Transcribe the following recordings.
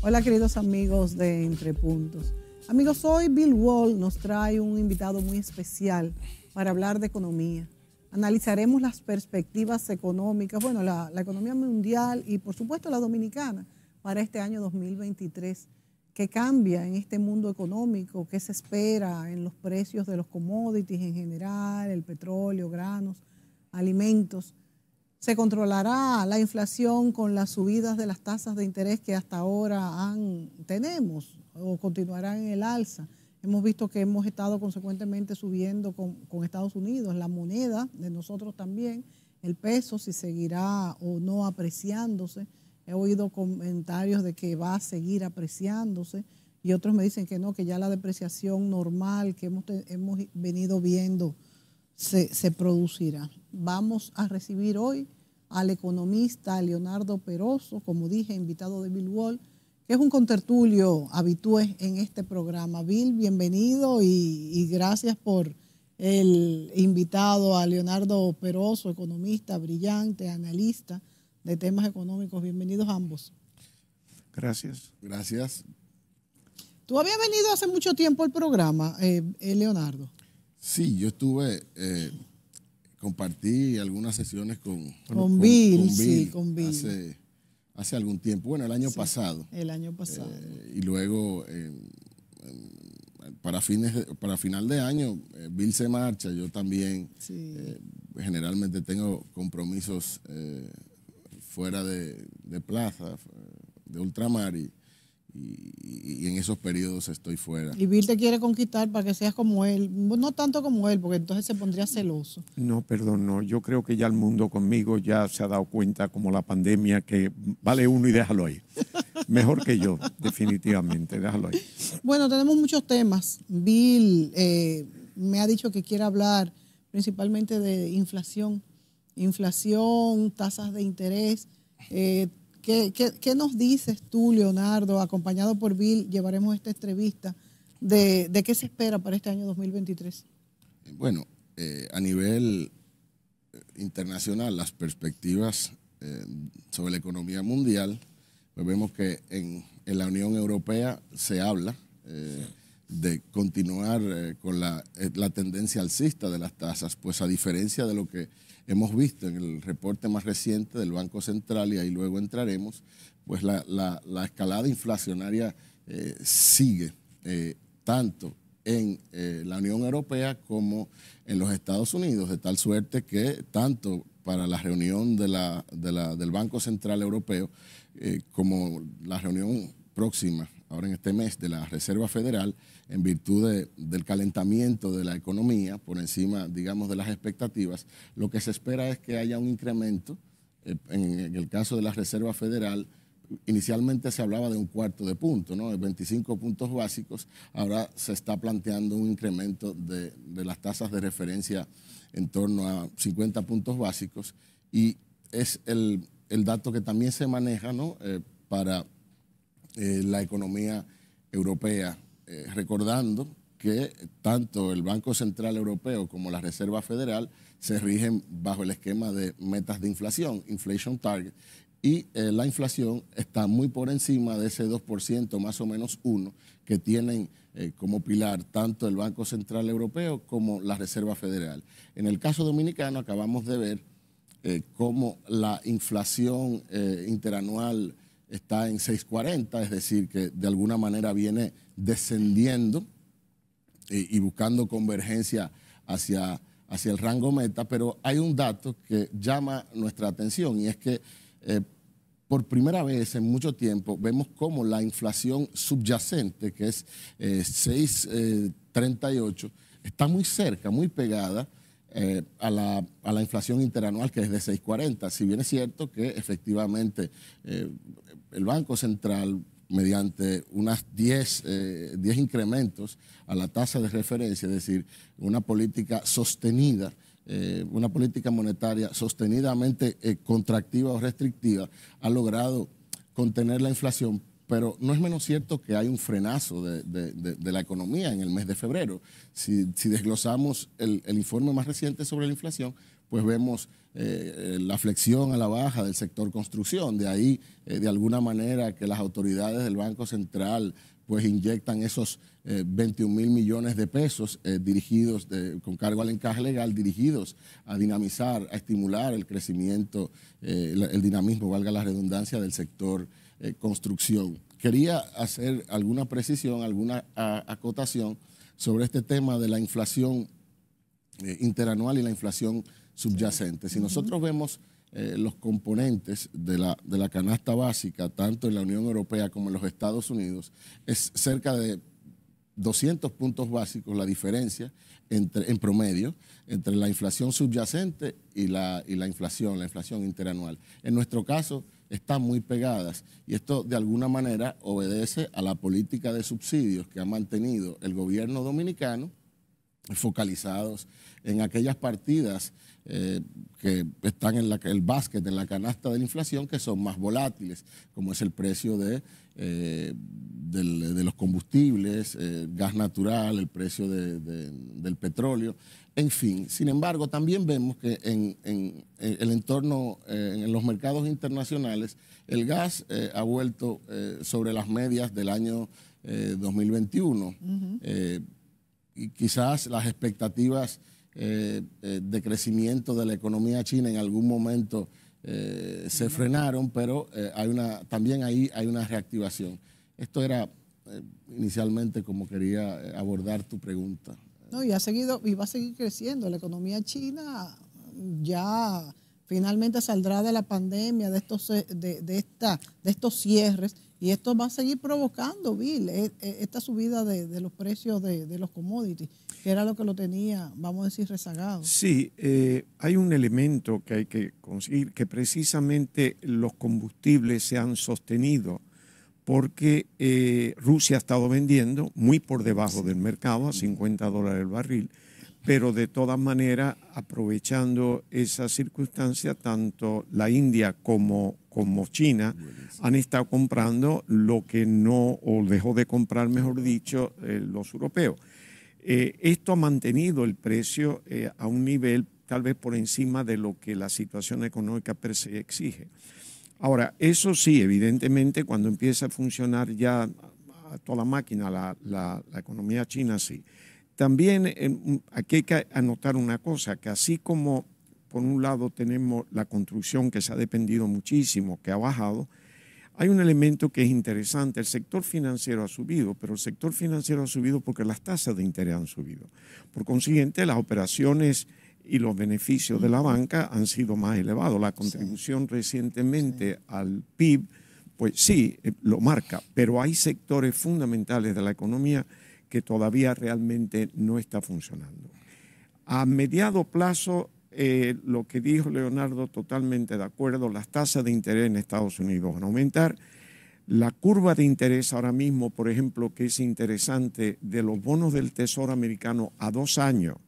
Hola queridos amigos de Entre Puntos. Amigos, hoy Bill Wall nos trae un invitado muy especial para hablar de economía. Analizaremos las perspectivas económicas, bueno, la, economía mundial y por supuesto la dominicana para este año 2023. ¿Qué cambia en este mundo económico? ¿Qué se espera en los precios de los commodities en general, el petróleo, granos, alimentos? ¿Se controlará la inflación con las subidas de las tasas de interés que hasta ahora han, tenemos o continuarán en el alza? Hemos visto que hemos estado consecuentemente subiendo con, Estados Unidos la moneda de nosotros también, el peso, si seguirá o no apreciándose. He oído comentarios de que va a seguir apreciándose y otros me dicen que no, que ya la depreciación normal que hemos, venido viendo se, se producirá. Vamos a recibir hoy al economista Leonardo Peroso, como dije, invitado de Bill Wall es un contertulio habitué en este programa. Bill, bienvenido y, gracias por el invitado a Leonardo Peroso, economista brillante, analista de temas económicos. Bienvenidos ambos. Gracias. Gracias. Tú habías venido hace mucho tiempo al programa, eh, eh, Leonardo. Sí, yo estuve, eh, compartí algunas sesiones con, con, con, Bill, con sí, con Bill. Hace, hace algún tiempo, bueno, el año pasado. El año eh, pasado. y luego, para, fines para final de año, eh, Bill se marcha, yo también eh, generalmente tengo compromisos fuera de, de, plaza, de ultramar, y y, en esos periodos estoy fuera. Y Bill te quiere conquistar para que seas como él, no tanto como él, porque entonces se pondría celoso. No, perdón, no, yo creo que ya el mundo conmigo ya se ha dado cuenta como la pandemia que vale uno y déjalo ahí. Mejor que yo, definitivamente, déjalo ahí. Bueno, tenemos muchos temas. Bill eh, me ha dicho que quiere hablar principalmente de inflación, inflación, tasas de interés. Eh, ¿Qué, nos dices tú, Leonardo, acompañado por Bill, llevaremos esta entrevista? De, qué se espera para este año 2023? Bueno, eh, a nivel eh, internacional, las perspectivas eh, sobre la economía mundial, pues vemos que en, la Unión Europea se habla de continuar con la, la, tendencia alcista de las tasas, pues a diferencia de lo que hemos visto en el reporte más reciente del Banco Central, y ahí luego entraremos, pues la, escalada inflacionaria eh, sigue eh, tanto en eh, la Unión Europea como en los Estados Unidos, de tal suerte que tanto para la reunión del Banco Central Europeo como la reunión próxima ahora en este mes, de la Reserva Federal en virtud del calentamiento de la economía por encima, digamos, de las expectativas, lo que se espera es que haya un incremento. Eh, en, el caso de la Reserva Federal, inicialmente se hablaba de un cuarto de punto, ¿no? de 25 puntos básicos, ahora se está planteando un incremento de, las tasas de referencia en torno a 50 puntos básicos y es el, dato que también se maneja ¿no? Eh, para eh, la economía europea, eh, recordando que tanto el Banco Central Europeo como la Reserva Federal se rigen bajo el esquema de metas de inflación, inflation target, y eh, la inflación está muy por encima de ese 2%, más o menos 1, que tienen como pilar tanto el Banco Central Europeo como la Reserva Federal. En el caso dominicano acabamos de ver cómo la inflación interanual está en 6.40, es decir, que de alguna manera viene descendiendo eh, y, buscando convergencia hacia, hacia, el rango meta, pero hay un dato que llama nuestra atención y es que eh, por primera vez en mucho tiempo vemos cómo la inflación subyacente, que es 6.38, eh, está muy cerca, muy pegada a, la, inflación interanual que es de 6,40. Si bien es cierto que efectivamente el Banco Central, mediante unas 10, eh, incrementos a la tasa de referencia, es decir, una política sostenida. Eh, una política monetaria sostenidamente eh, contractiva o restrictiva ha logrado contener la inflación, pero no es menos cierto que hay un frenazo de, la economía en el mes de febrero. Si, desglosamos el, el, informe más reciente sobre la inflación, pues vemos eh, la flexión a la baja del sector construcción. De ahí, eh, de alguna manera, que las autoridades del Banco Central pues inyectan esos 21 eh, mil millones de pesos dirigidos, con cargo al encaje legal, dirigidos a dinamizar, a estimular el crecimiento, el, dinamismo, valga la redundancia, del sector construcción. Quería hacer alguna precisión, alguna acotación sobre este tema de la inflación interanual y la inflación subyacente. Si nosotros vemos eh, los componentes de la, canasta básica, tanto en la Unión Europea como en los Estados Unidos, es cerca de 200 puntos básicos la diferencia entre, en promedio entre la inflación subyacente y la, y la inflación, la inflación interanual. En nuestro caso, están muy pegadas y esto de alguna manera obedece a la política de subsidios que ha mantenido el gobierno dominicano focalizados en aquellas partidas eh, que están en el básquet, en la canasta de la inflación, que son más volátiles, como es el precio de, eh, de los combustibles, eh, gas natural, el precio del petróleo, en fin. Sin embargo, también vemos que en, el entorno, en los mercados internacionales, el gas ha vuelto sobre las medias del año 2021. y quizás las expectativas eh, eh, de crecimiento de la economía china en algún momento eh, se frenaron, pero hay una, también ahí hay una reactivación. Esto era inicialmente como quería abordar tu pregunta. No, y ha seguido y va a seguir creciendo. La economía china ya finalmente saldrá de la pandemia, de estos, de, esta, de estos cierres, y esto va a seguir provocando, Bill, e, e, esta subida de, los precios de los commodities que era lo que lo tenía, vamos a decir, rezagado. Sí, eh, hay un elemento que hay que conseguir, que precisamente los combustibles se han sostenido porque eh, Rusia ha estado vendiendo muy por debajo del mercado, a 50 dólares el barril, pero de todas maneras, aprovechando esa circunstancia, tanto la India como, como China han estado comprando lo que no, o dejó de comprar, mejor dicho, eh, los europeos. Eh, esto ha mantenido el precio eh, a un nivel tal vez por encima de lo que la situación económica exige. Ahora, eso sí, evidentemente, cuando empieza a funcionar ya toda la máquina, la, economía china sí. También aquí em, hay que anotar una cosa, que así como por un lado tenemos la construcción que se ha dependido muchísimo, que ha bajado, hay un elemento que es interesante. El sector financiero ha subido, pero el sector financiero ha subido porque las tasas de interés han subido. Por consiguiente, las operaciones y los beneficios de la banca han sido más elevados. La contribución recientemente al PIB, pues sí, eh, lo marca, pero hay sectores fundamentales de la economía que todavía realmente no está funcionando. A mediado plazo eh, lo que dijo Leonardo, totalmente de acuerdo, las tasas de interés en Estados Unidos van a aumentar. La curva de interés ahora mismo, por ejemplo, que es interesante, de los bonos del Tesoro americano a dos años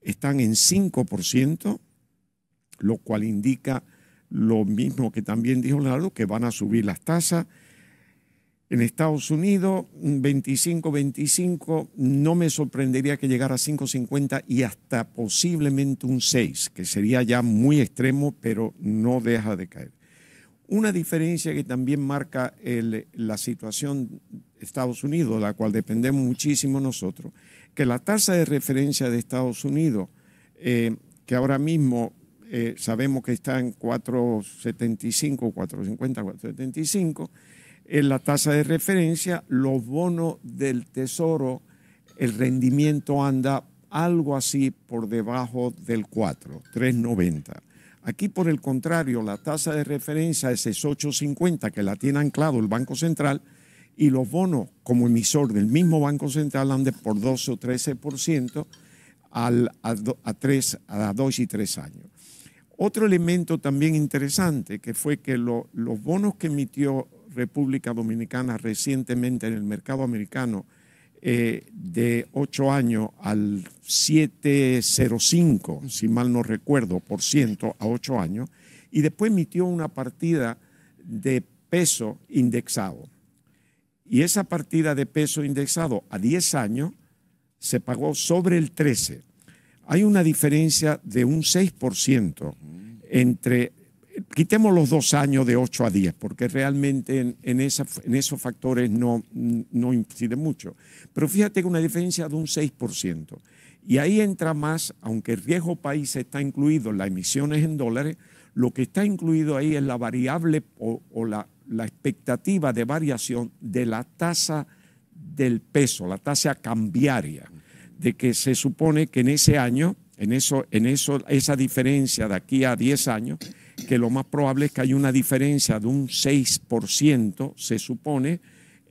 están en 5%, lo cual indica lo mismo que también dijo Leonardo, que van a subir las tasas en Estados Unidos, 25-25, no me sorprendería que llegara a 5.50 y hasta posiblemente un 6, que sería ya muy extremo, pero no deja de caer. Una diferencia que también marca la situación de Estados Unidos, la cual dependemos muchísimo nosotros, que la tasa de referencia de Estados Unidos, eh, que ahora mismo eh, sabemos que está en 4.75, 4.50, 4.75, en la tasa de referencia, los bonos del tesoro, el rendimiento anda algo así por debajo del 4, 390. Aquí, por el contrario, la tasa de referencia es 850 que la tiene anclado el Banco Central y los bonos como emisor del mismo Banco Central andan por 12 o 13% a, 2 a, y 3 años. Otro elemento también interesante que fue que los bonos que emitió República Dominicana recientemente en el mercado americano eh, de 8 años al 7,05, si mal no recuerdo, por ciento a 8 años, y después emitió una partida de peso indexado. Y esa partida de peso indexado a 10 años se pagó sobre el 13. Hay una diferencia de un 6% entre quitemos los dos años de 8 a 10, porque realmente en, esos factores no, incide mucho. Pero fíjate que una diferencia de un 6%. Y ahí entra más, aunque el riesgo país está incluido, en las emisiones en dólares, lo que está incluido ahí es la variable o, la, expectativa de variación de la tasa del peso, la tasa cambiaria, de que se supone que en ese año, en, eso, en eso, esa diferencia de aquí a 10 años, que lo más probable es que haya una diferencia de un 6%, se supone,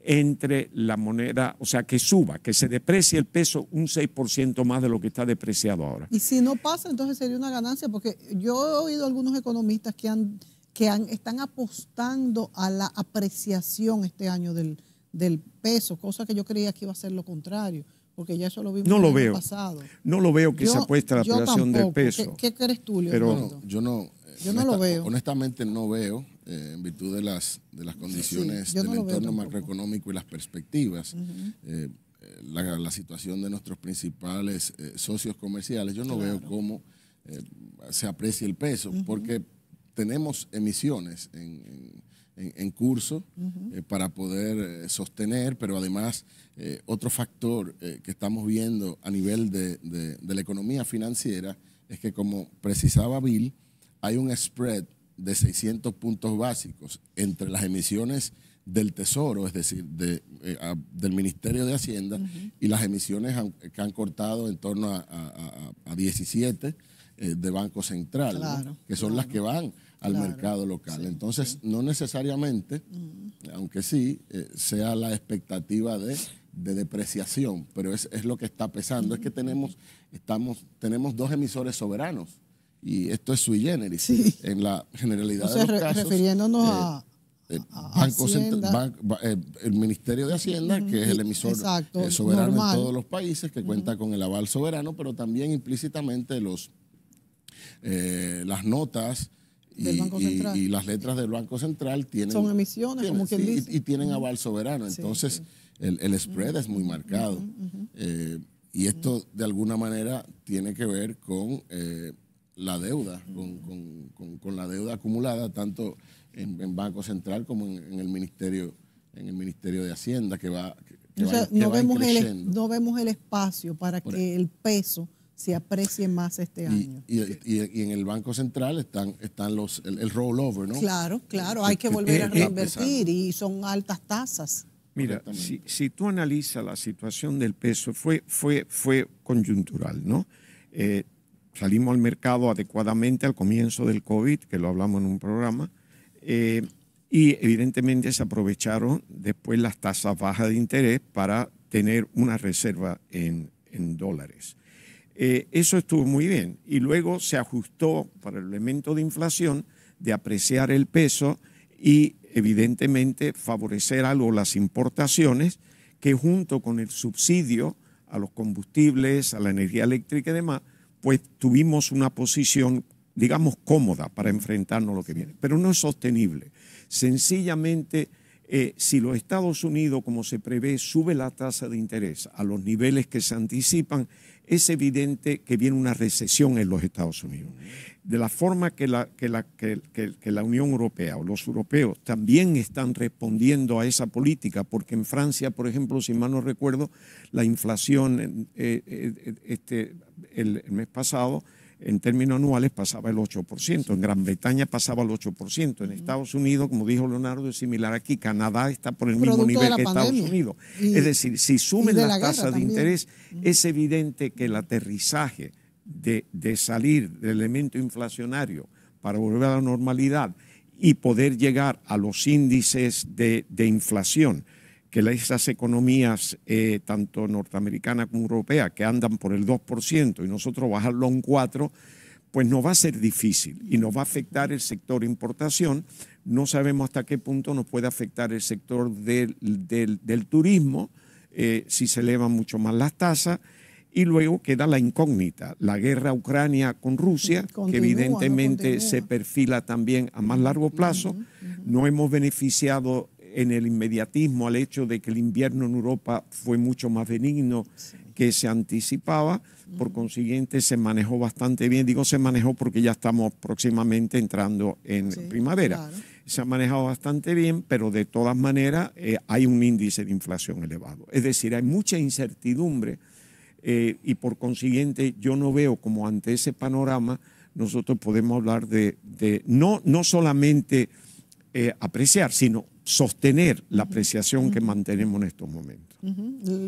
entre la moneda, o sea, que suba, que se deprecie el peso un 6% más de lo que está depreciado ahora. Y si no pasa, entonces sería una ganancia, porque yo he oído algunos economistas que han que han, están apostando a la apreciación este año del, peso, cosa que yo creía que iba a ser lo contrario porque ya eso lo vimos no lo veo. pasado. No lo veo que se apuesta a la apreciación del peso. ¿Qué, crees tú, Leonardo? Pero yo no, yo no lo veo. Honestamente no veo, eh, en virtud de las, condiciones del entorno macroeconómico y las perspectivas, eh, la, situación de nuestros principales eh, socios comerciales, yo no veo cómo se aprecia el peso, porque tenemos emisiones en, curso para poder sostener, pero además otro factor que estamos viendo a nivel de la economía financiera es que como precisaba Bill, hay un spread de 600 puntos básicos entre las emisiones del Tesoro, es decir, eh, del Ministerio de Hacienda, y las emisiones que han cortado en torno a, 17 eh, de Banco Central, que son las que van al mercado local. Entonces, no necesariamente, aunque sí, eh, sea la expectativa de, depreciación, pero es, lo que está pesando, es que tenemos, estamos, tenemos dos emisores soberanos y esto es sui generis. En la generalidad de los casos, refiriéndonos eh, a, eh, eh, el Ministerio de Hacienda, que es el emisor soberano de todos los países, que cuenta con el aval soberano, pero también implícitamente los las notas y, las letras del Banco Central tienen... Son emisiones, como Y, tienen aval soberano. Entonces, El, spread es muy marcado. y esto, de alguna manera, tiene que ver con la deuda, con, la deuda acumulada tanto en, Banco Central como en, el Ministerio en el Ministerio de Hacienda que va no vemos el no vemos el espacio para que el peso se aprecie más este año. Y, en el Banco Central están, están los el, rollover, ¿no? Claro, claro, hay que eh, volver a eh, eh, reinvertir y son altas tasas. Mira, si, si, tú analizas la situación del peso, fue, fue, fue coyuntural, ¿no? Eh, salimos al mercado adecuadamente al comienzo del COVID, que lo hablamos en un programa, eh, y evidentemente se aprovecharon después las tasas bajas de interés para tener una reserva en, dólares. Eh, eso estuvo muy bien. Y luego se ajustó para el elemento de inflación, de apreciar el peso y evidentemente favorecer algo las importaciones, que junto con el subsidio a los combustibles, a la energía eléctrica y demás, pues tuvimos una posición, digamos, cómoda para enfrentarnos a lo que viene. Pero no es sostenible. Sencillamente eh, si los Estados Unidos, como se prevé, sube la tasa de interés a los niveles que se anticipan, es evidente que viene una recesión en los Estados Unidos. De la forma que la, Unión Europea o los europeos también están respondiendo a esa política, porque en Francia, por ejemplo, si mal no recuerdo, la inflación eh, eh, este, el mes pasado en términos anuales pasaba el 8%, en Gran Bretaña pasaba el 8%, en Estados Unidos, como dijo Leonardo, es similar aquí, Canadá está por el mismo nivel que Estados Unidos. es decir, si sumen las tasas de interés, es evidente que el aterrizaje de, salir del elemento inflacionario para volver a la normalidad y poder llegar a los índices de inflación que esas economías, eh, tanto norteamericana como europea, que andan por el 2% y nosotros bajarlo a un 4%, pues nos va a ser difícil y nos va a afectar el sector importación. No sabemos hasta qué punto nos puede afectar el sector del, turismo, eh, si se elevan mucho más las tasas. Y luego queda la incógnita, la guerra Ucrania con Rusia, que evidentemente se perfila también a más largo plazo. No hemos beneficiado en el inmediatismo al hecho de que el invierno en Europa fue mucho más benigno que se anticipaba, por consiguiente se manejó bastante bien, digo se manejó porque ya estamos próximamente entrando en primavera. Se ha manejado bastante bien, pero de todas maneras eh, hay un índice de inflación elevado. Es decir, hay mucha incertidumbre eh, y por consiguiente yo no veo como ante ese panorama nosotros podemos hablar de, no, no solamente eh, apreciar, sino sostener la apreciación que mantenemos en estos momentos.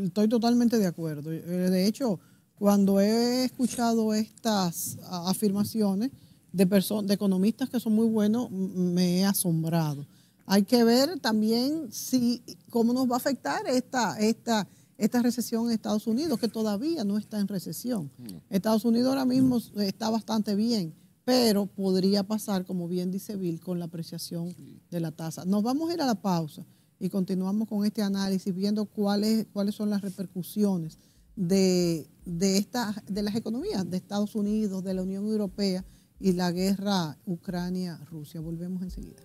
Estoy totalmente de acuerdo. Eh, de hecho, cuando he escuchado estas afirmaciones de, de economistas que son muy buenos, me he asombrado. Hay que ver también si cómo nos va a afectar esta, esta, esta recesión en Estados Unidos, que todavía no está en recesión. Mm. Estados Unidos ahora mismo está bastante bien pero podría pasar, como bien dice Bill, con la apreciación de la tasa. Nos vamos a ir a la pausa y continuamos con este análisis viendo cuáles, cuáles son las repercusiones de, de, de las economías de Estados Unidos, de la Unión Europea y la guerra Ucrania-Rusia. Volvemos enseguida.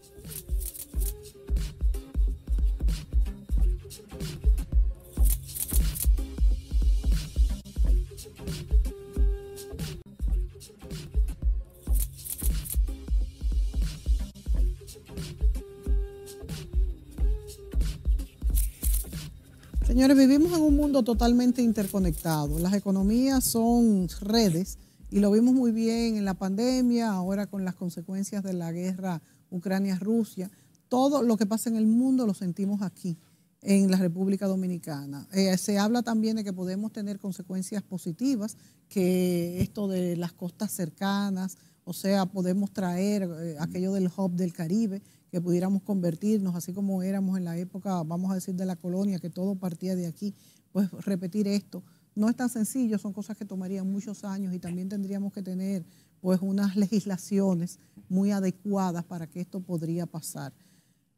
Señores, vivimos en un mundo totalmente interconectado. Las economías son redes y lo vimos muy bien en la pandemia, ahora con las consecuencias de la guerra Ucrania-Rusia. Todo lo que pasa en el mundo lo sentimos aquí, en la República Dominicana. Eh, se habla también de que podemos tener consecuencias positivas, que esto de las costas cercanas, o sea, podemos traer eh, aquello del hub del Caribe, que pudiéramos convertirnos, así como éramos en la época, vamos a decir, de la colonia, que todo partía de aquí, pues repetir esto. No es tan sencillo, son cosas que tomarían muchos años y también tendríamos que tener pues unas legislaciones muy adecuadas para que esto podría pasar.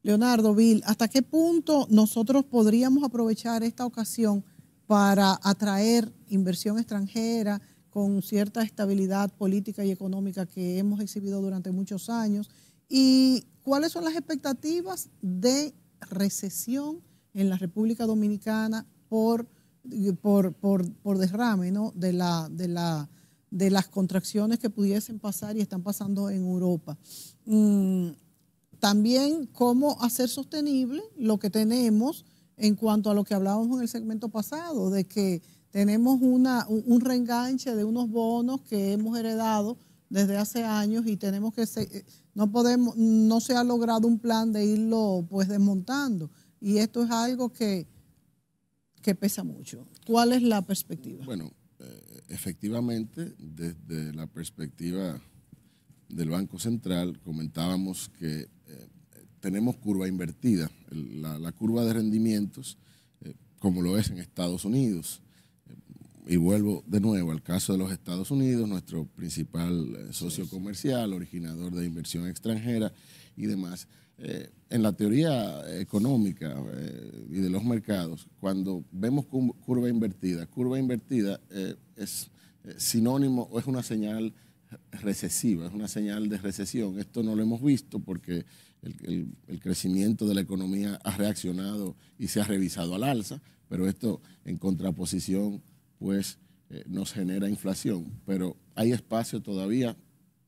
Leonardo, Bill, ¿hasta qué punto nosotros podríamos aprovechar esta ocasión para atraer inversión extranjera con cierta estabilidad política y económica que hemos exhibido durante muchos años ¿Y cuáles son las expectativas de recesión en la República Dominicana por, por, derrame ¿no? de, la, la, de las contracciones que pudiesen pasar y están pasando en Europa? Mm, también cómo hacer sostenible lo que tenemos en cuanto a lo que hablábamos en el segmento pasado, de que tenemos un reenganche de unos bonos que hemos heredado desde hace años y tenemos que no, podemos, no se ha logrado un plan de irlo pues desmontando. Y esto es algo que, que pesa mucho. ¿Cuál es la perspectiva? Bueno, eh, efectivamente, desde la perspectiva del Banco Central, comentábamos que eh, tenemos curva invertida. la, curva de rendimientos, eh, como lo es en Estados Unidos, y vuelvo de nuevo al caso de los Estados Unidos, nuestro principal eh, socio comercial, originador de inversión extranjera y demás. Eh, en la teoría económica eh, y de los mercados, cuando vemos curva invertida, curva invertida es sinónimo o es una señal recesiva, es una señal de recesión. Esto no lo hemos visto porque el crecimiento de la economía ha reaccionado y se ha revisado al alza, pero esto en contraposición pues eh, nos genera inflación. Pero hay espacio todavía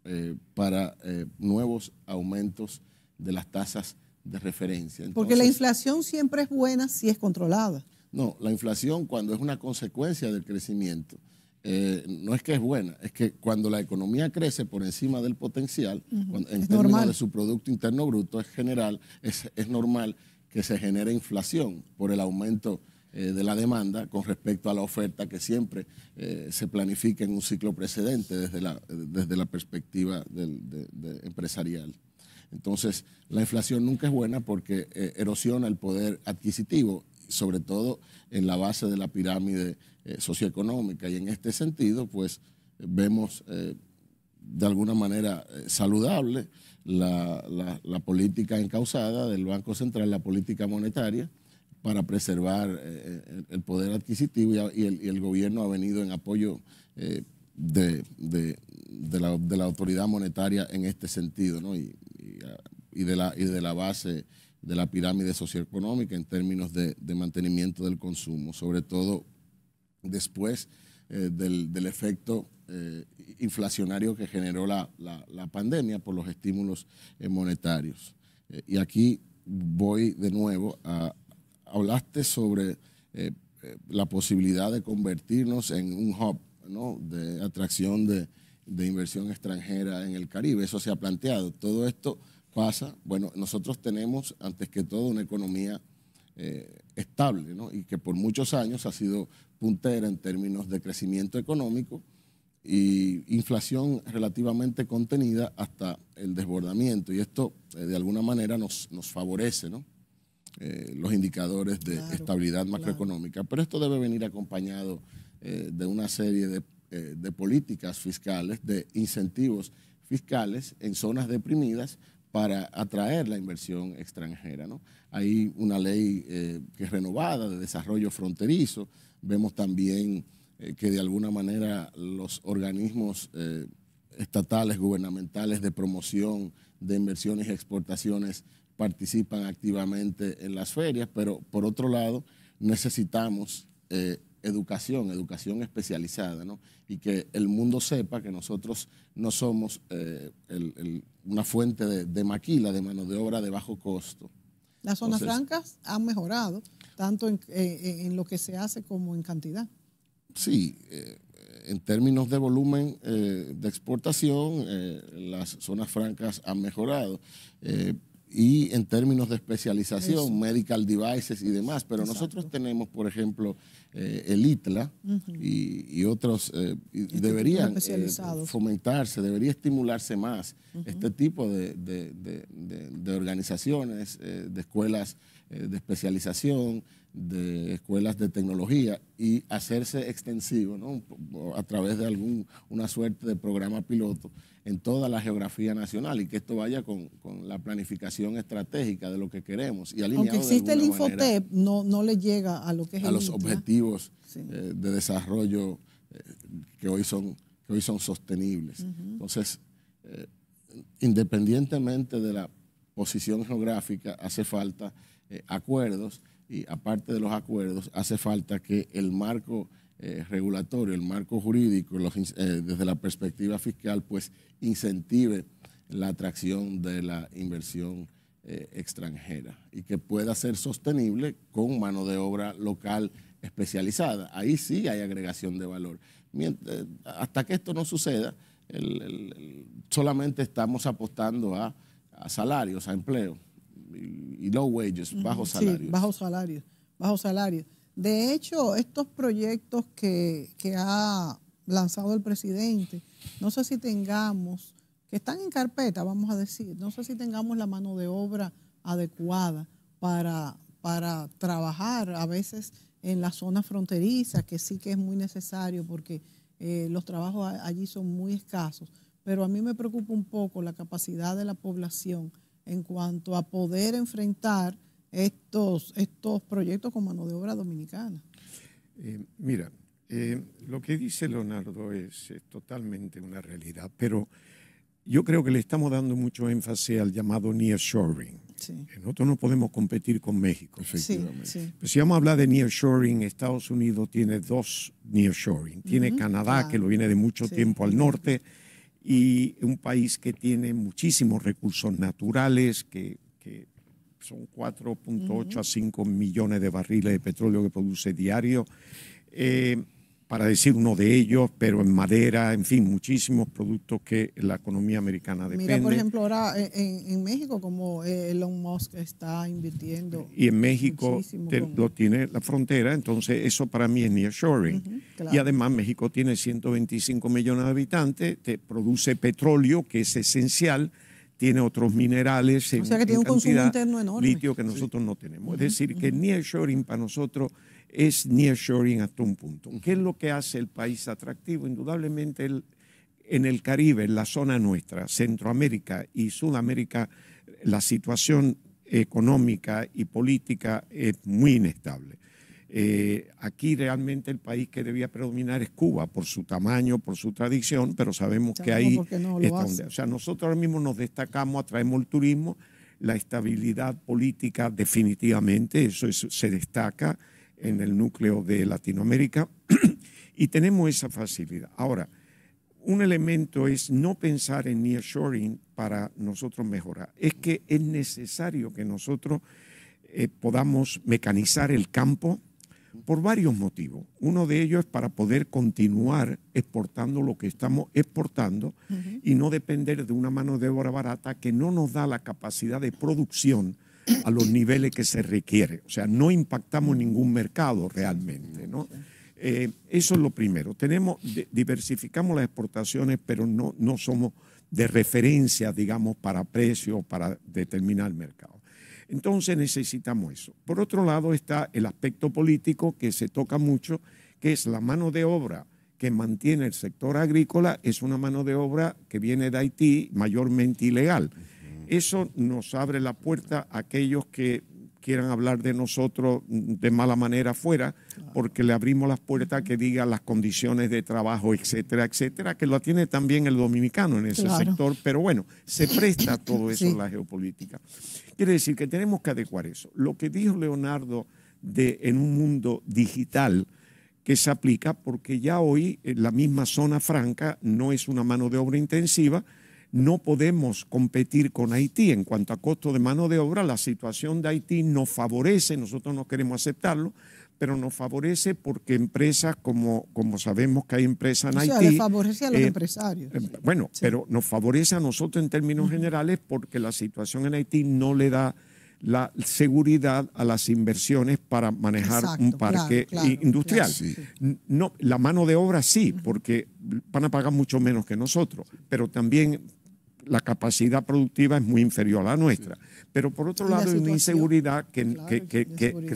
eh, para eh, nuevos aumentos de las tasas de referencia. Porque la inflación siempre es buena si es controlada. No, la inflación cuando es una consecuencia del crecimiento, no es que es buena, es que cuando la economía crece por encima del potencial, en términos de su Producto Interno Bruto, es general, es, es normal que se genere inflación por el aumento eh, de la demanda con respecto a la oferta que siempre eh, se planifica en un ciclo precedente desde la, perspectiva empresarial. Entonces, la inflación nunca es buena porque eh, erosiona el poder adquisitivo, sobre todo en la base de la pirámide socioeconómica. Y en este sentido, pues vemos de alguna manera saludable la, la política encausada del Banco Central, la política monetaria, para preservar eh, eh, el poder adquisitivo y, el, gobierno ha venido en apoyo eh, de, la, autoridad monetaria en este sentido ¿no? Ah, y, de la, base de la pirámide socioeconómica en términos de, mantenimiento del consumo, sobre todo después del, efecto inflacionario que generó la, pandemia por los estímulos monetarios. y aquí voy de nuevo a, hablaste sobre eh, eh, la posibilidad de convertirnos en un hub de atracción de, inversión extranjera en el Caribe. Eso se ha planteado. Todo esto pasa, bueno, nosotros tenemos antes que todo una economía eh, estable ¿no? y que por muchos años ha sido puntera en términos de crecimiento económico y inflación relativamente contenida hasta el desbordamiento. Y esto, de alguna manera, nos, nos favorece, ¿no? Eh, los indicadores de estabilidad macroeconómica, pero esto debe venir acompañado eh, de una serie eh, de, políticas fiscales, de incentivos fiscales en zonas deprimidas para atraer la inversión extranjera. Hay una ley que es renovada de desarrollo fronterizo, vemos también que de alguna manera los organismos estatales, gubernamentales de promoción de inversiones y exportaciones participan activamente en las ferias, pero por otro lado necesitamos eh, educación, educación especializada, ¿no? y que el mundo sepa que nosotros no somos eh, una fuente de, maquila, de mano de obra de bajo costo. Las zonas francas han mejorado, tanto eh, en, lo que se hace como en cantidad. Sí, en términos de volumen de exportación, las zonas francas han mejorado y en términos de especialización, medical devices y demás. Pero nosotros tenemos, por ejemplo, eh, el ITLA y, otros eh, deberían eh, fomentarse, debería estimularse más este tipo de, organizaciones, de escuelas de especialización, de escuelas de tecnología y hacerse extensivo ¿no? a través de alguna suerte de programa piloto en toda la geografía nacional y que esto vaya con, la planificación estratégica de lo que queremos. Y Aunque existe el Infotep, no, no le llega a lo que es A los objetivos eh, de desarrollo eh, que, hoy son, que hoy son sostenibles. Entonces, eh, independientemente de la posición geográfica, hace falta acuerdos y aparte de los acuerdos, hace falta que el marco eh, regulatorio, el marco jurídico, eh, desde la perspectiva fiscal, pues incentive la atracción de la inversión eh, extranjera y que pueda ser sostenible con mano de obra local especializada. Ahí sí hay agregación de valor. Mientras, hasta que esto no suceda, solamente estamos apostando a, salarios, a empleo y, low wages, bajos sí, salarios. Bajos salarios, bajos salarios. De hecho, estos proyectos que, ha lanzado el presidente, no sé si tengamos, que están en carpeta, vamos a decir, no sé si tengamos la mano de obra adecuada para, para trabajar a veces en la zona fronteriza, que sí que es muy necesario porque eh, los trabajos allí son muy escasos. Pero a mí me preocupa un poco la capacidad de la población en cuanto a poder enfrentar estos, estos proyectos con mano de obra dominicana. Eh, mira, eh, lo que dice Leonardo es, totalmente una realidad, pero yo creo que le estamos dando mucho énfasis al llamado nearshoring. Sí. Nosotros no podemos competir con México, si vamos a hablar de nearshoring, Estados Unidos tiene dos nearshoring. Tiene Canadá, que lo viene de mucho tiempo al norte, y un país que tiene muchísimos recursos naturales, que son 4.8 a 5 millones de barriles de petróleo que produce diario. Eh, para decir uno de ellos, pero en madera, en fin, muchísimos productos que la economía americana depende. Mira, por ejemplo, ahora en, México, como Elon Musk está invirtiendo. Y en México lo tiene la frontera, entonces eso para mí es nearshoring. Y además México tiene 125 millones de habitantes, te produce petróleo, que es esencial tiene otros minerales. un consumo Litio que nosotros no tenemos. Es decir, que nearshoring para nosotros es nearshoring hasta un punto. ¿Qué es lo que hace el país atractivo? Indudablemente en el Caribe, en la zona nuestra, Centroamérica y Sudamérica, la situación económica y política es muy inestable. Eh, aquí realmente el país que debía predominar es Cuba por su tamaño, por su tradición, pero sabemos que ahí donde, O sea, nosotros ahora mismo nos destacamos, atraemos el turismo, la estabilidad política definitivamente, eso se destaca en el núcleo de Latinoamérica y tenemos esa facilidad. Ahora, un elemento es no pensar en nearshoring para nosotros mejorar. Es que es necesario que nosotros eh, podamos mecanizar el campo, por varios motivos. Uno de ellos es para poder continuar exportando lo que estamos exportando y no depender de una mano de obra barata que no nos da la capacidad de producción a los niveles que se requiere. O sea, no impactamos ningún mercado realmente. Eh, eso es lo primero. Tenemos, diversificamos las exportaciones, pero no, no somos de referencia, digamos, para precio, para determinar el mercado. Entonces necesitamos eso. Por otro lado está el aspecto político que se toca mucho, que es la mano de obra que mantiene el sector agrícola, es una mano de obra que viene de Haití, mayormente ilegal. Eso nos abre la puerta a aquellos que quieran hablar de nosotros de mala manera afuera, porque le abrimos las puertas que diga las condiciones de trabajo, etcétera, etcétera, que lo tiene también el dominicano en ese sector, pero bueno, se presta todo eso la geopolítica. Quiere decir que tenemos que adecuar eso. Lo que dijo Leonardo de en un mundo digital, que se aplica porque ya hoy la misma zona franca no es una mano de obra intensiva, no podemos competir con Haití. En cuanto a costo de mano de obra, la situación de Haití nos favorece, nosotros no queremos aceptarlo, pero nos favorece porque empresas, como, como sabemos que hay empresas en Haití. O sea, favorece a los eh, empresarios. Em, bueno, pero nos favorece a nosotros en términos generales porque la situación en Haití no le da la seguridad a las inversiones para manejar un parque industrial. no, la mano de obra sí, porque van a pagar mucho menos que nosotros, pero también la capacidad productiva es muy inferior a la nuestra. Pero por otro lado, hay una inseguridad que,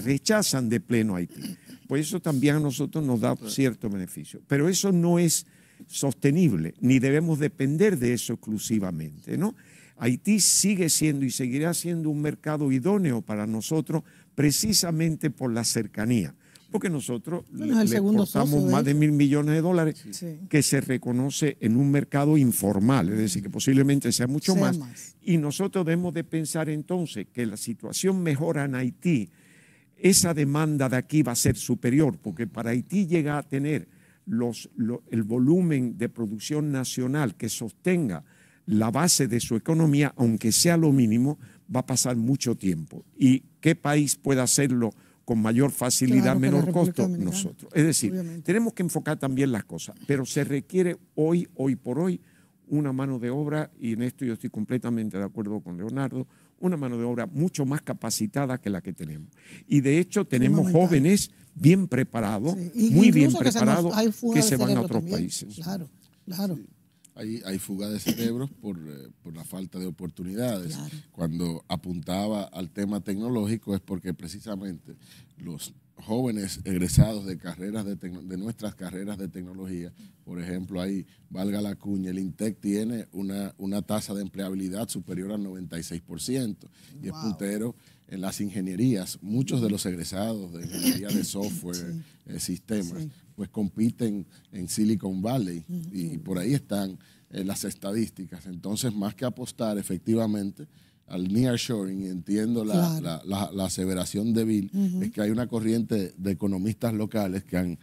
rechazan de pleno Haití. Por pues eso también a nosotros nos da cierto beneficio. Pero eso no es sostenible, ni debemos depender de eso exclusivamente. ¿no? Haití sigue siendo y seguirá siendo un mercado idóneo para nosotros precisamente por la cercanía porque nosotros le, costamos más de mil millones de dólares que se reconoce en un mercado informal, es decir, que mm. posiblemente sea mucho más. Y nosotros debemos de pensar entonces que la situación mejora en Haití, esa demanda de aquí va a ser superior, porque para Haití llega a tener el volumen de producción nacional que sostenga la base de su economía, aunque sea lo mínimo, va a pasar mucho tiempo. ¿Y qué país puede hacerlo? con mayor facilidad, menor costo nosotros. Es decir, tenemos que enfocar también las cosas, pero se requiere hoy, hoy por hoy, una mano de obra, y en esto yo estoy completamente de acuerdo con Leonardo, una mano de obra mucho más capacitada que la que tenemos. Y de hecho tenemos jóvenes bien preparados, muy bien preparados, que se, van a otros países. Claro, claro hay, hay fuga de cerebros por, eh, la falta de oportunidades. Cuando apuntaba al tema tecnológico es porque precisamente los jóvenes egresados de carreras de, de, nuestras carreras de tecnología, por ejemplo, ahí, valga la cuña, el INTEC tiene una, una tasa de empleabilidad superior al 96% y es puntero en las ingenierías, muchos de los egresados de ingeniería de software, eh, sistemas, pues compiten en Silicon Valley y, por ahí están eh, las estadísticas. Entonces, más que apostar efectivamente al nearshoring, entiendo la, la, aseveración de es que hay una corriente de economistas locales que han...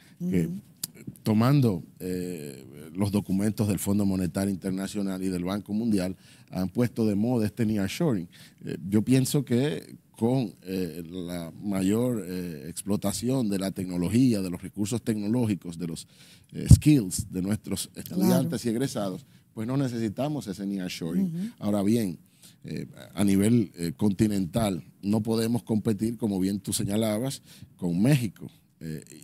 tomando eh, los documentos del Fondo Monetario Internacional y del Banco Mundial, han puesto de moda este nearshoring. yo pienso que con eh, la mayor eh, explotación de la tecnología, de los recursos tecnológicos, de los eh, skills de nuestros estudiantes y egresados, pues no necesitamos ese nearshoring. Ahora bien, a nivel continental no podemos competir, como bien tú señalabas, con México.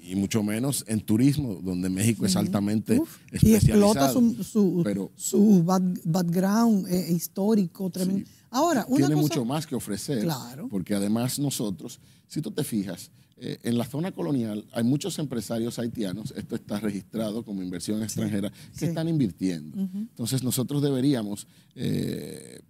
y mucho menos en turismo, donde México es altamente Y explota su, su, background histórico tremendo. Ahora, tiene mucho más que ofrecer, porque además nosotros, si tú te fijas, eh, en la zona colonial hay muchos empresarios haitianos, esto está registrado como inversión extranjera, que están invirtiendo. Entonces nosotros deberíamos eh,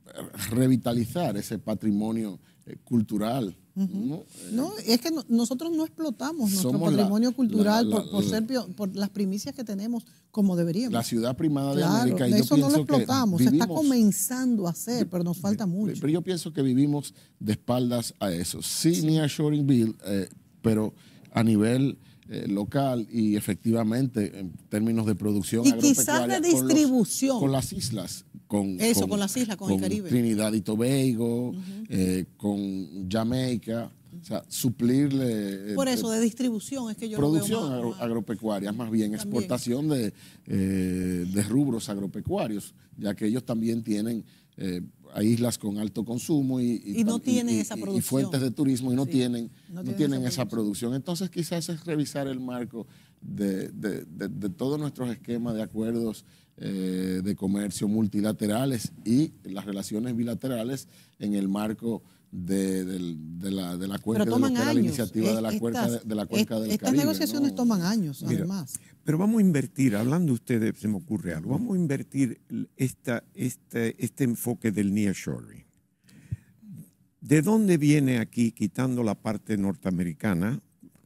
revitalizar ese patrimonio eh, cultural. ¿no? Eh, es que nosotros no explotamos nuestro patrimonio cultural por, ser, por las primicias que tenemos como deberíamos. La ciudad primada de América. Y eso no lo explotamos, se está comenzando a hacer, pero nos falta mucho. Pero yo pienso que vivimos de espaldas a eso. Sí, ni a Shoringville eh, pero a nivel local y efectivamente en términos de producción y quizás de distribución con las islas con, Eso, con, las islas, con, el Caribe. Trinidad y Tobago, eh, con Jamaica. O sea, suplirle. Eh, Por eso, eh, de distribución, es que yo. Producción lo agropecuaria, más bien exportación de, rubros agropecuarios, ya que ellos también tienen islas con alto consumo y, fuentes de turismo y no tienen, no, tienen, esa, producción. Entonces, quizás es revisar el marco de, de, de todos nuestros esquemas de acuerdos eh, de comercio multilaterales y las relaciones bilaterales en el marco de, la, de la cuenca de la iniciativa de, la cuenca, de la Estas negociaciones toman años, además. Pero vamos a invertir, hablando ustedes, se me ocurre algo, vamos a invertir esta, este, este enfoque del nearshoring. ¿De dónde viene aquí, quitando la parte norteamericana,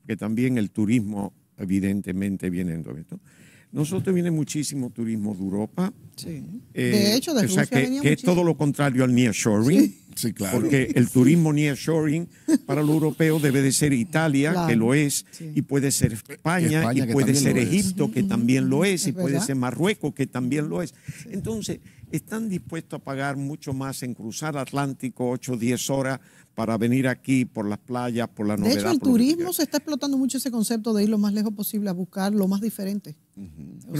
que también el turismo evidentemente viene en todo esto? Nosotros viene muchísimo turismo de Europa. Sí. Eh, de hecho, de Rusia que, es todo lo contrario al nearshoring. Sí. claro. Porque el turismo nearshoring para lo europeo debe de ser Italia, que lo es, y puede ser España, y puede ser Egipto, que también lo es, y puede ser Marruecos, que también lo es. Entonces, están dispuestos a pagar mucho más en cruzar Atlántico 8 o 10 horas para venir aquí por las playas, por la novedad. De hecho, el turismo se está explotando mucho ese concepto de ir lo más lejos posible a buscar lo más diferente.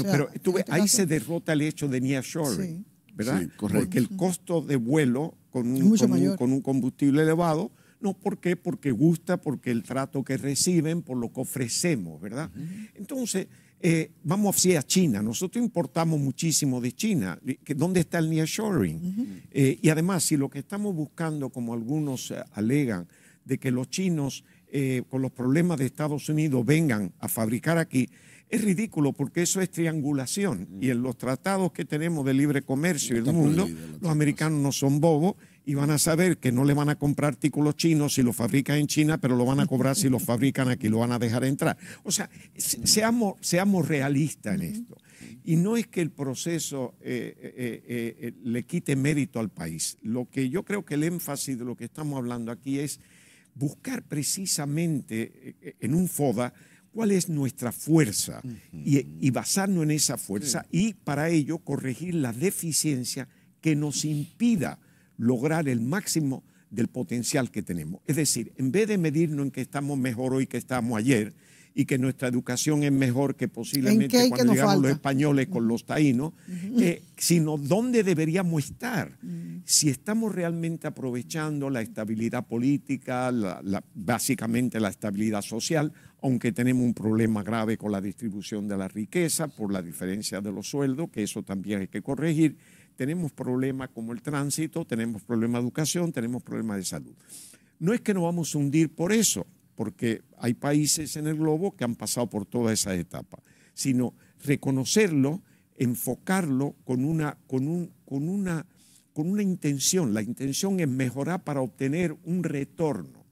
pero este ahí se derrota el hecho de near Shore, ¿verdad? correcto. Porque el costo de vuelo con un, combustible elevado no, ¿por Porque gusta, porque el trato que reciben, por lo que ofrecemos, ¿verdad? Entonces, eh, vamos hacia China. Nosotros importamos muchísimo de China. Eh, ¿Dónde está el nearshoring? Eh, y además, si lo que estamos buscando, como algunos alegan, de que los chinos con los problemas de Estados Unidos vengan a fabricar aquí, es ridículo porque eso es triangulación y en los tratados que tenemos de libre comercio y el mundo, los americanos no son bobos y van a saber que no le van a comprar artículos chinos si los fabrican en China, pero lo van a cobrar si los fabrican aquí, lo van a dejar entrar. O sea, seamos, realistas en esto. Y no es que el proceso eh, eh, eh, le quite mérito al país. Lo que yo creo que el énfasis de lo que estamos hablando aquí es buscar precisamente en un FODA cuál es nuestra fuerza y, basarnos en esa fuerza y para ello corregir la deficiencia que nos impida lograr el máximo del potencial que tenemos. Es decir, en vez de medirnos en que estamos mejor hoy que estamos ayer y que nuestra educación es mejor que posiblemente cuando llegamos los españoles con los taínos, eh, sino dónde deberíamos estar. Mm. Si estamos realmente aprovechando la estabilidad política, básicamente la estabilidad social, aunque tenemos un problema grave con la distribución de la riqueza por la diferencia de los sueldos, que eso también hay que corregir. Tenemos problemas como el tránsito, tenemos problemas de educación, tenemos problemas de salud. No es que nos vamos a hundir por eso, porque hay países en el globo que han pasado por todas esas etapas, sino reconocerlo, enfocarlo con una, con, con, una, con una intención. La intención es mejorar para obtener un retorno.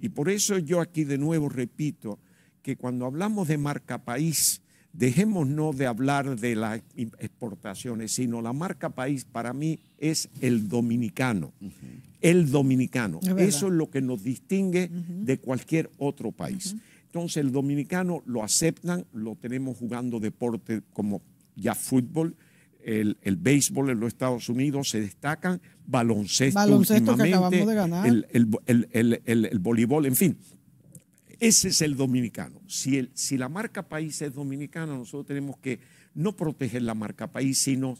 Y por eso yo aquí de nuevo repito, que cuando hablamos de marca país, dejemos no de hablar de las exportaciones, sino la marca país para mí es el dominicano. El dominicano. Eso es lo que nos distingue de cualquier otro país. Entonces el dominicano lo aceptan, lo tenemos jugando deporte como ya fútbol, el, béisbol en los Estados Unidos se destacan, baloncesto, baloncesto que acabamos de ganar. El, el voleibol, en fin, ese es el dominicano. Si, la marca país es dominicana, nosotros tenemos que no proteger la marca país, sino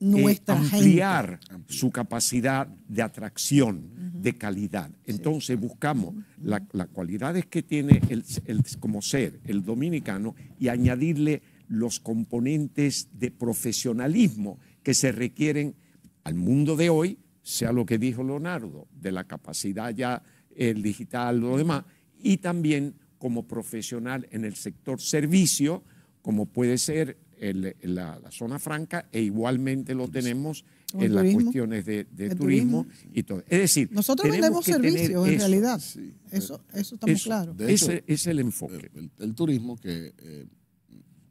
eh, ampliar su capacidad de atracción, de calidad. Entonces buscamos las cualidades que tiene como ser el dominicano y añadirle los componentes de profesionalismo que se requieren al mundo de hoy, sea lo que dijo Leonardo, de la capacidad ya el eh, digital, lo demás, y también como profesional en el sector servicio, como puede ser la, zona franca, e igualmente lo tenemos en las cuestiones de, turismo, y todo. Es decir, nosotros vendemos servicios en realidad. Eso, está muy claro Ese es el enfoque. Eh, el, turismo que eh,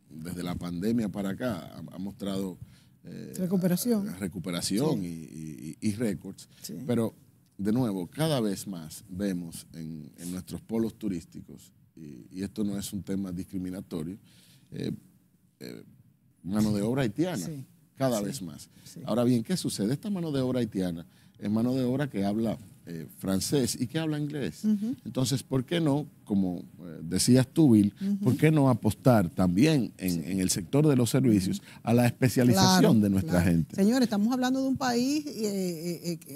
desde la pandemia para acá ha, mostrado eh, recuperación, recuperación y, récords, pero de nuevo, cada vez más vemos en, nuestros polos turísticos, y, esto no es un tema discriminatorio, eh, eh, mano de obra haitiana, cada vez más. Ahora bien, ¿qué sucede? Esta mano de obra haitiana es mano de obra que habla eh, francés y que habla inglés. Entonces, ¿por qué no, como decías tú, Bill, por qué no apostar también en, el sector de los servicios a la especialización de nuestra gente? Señor, estamos hablando de un país,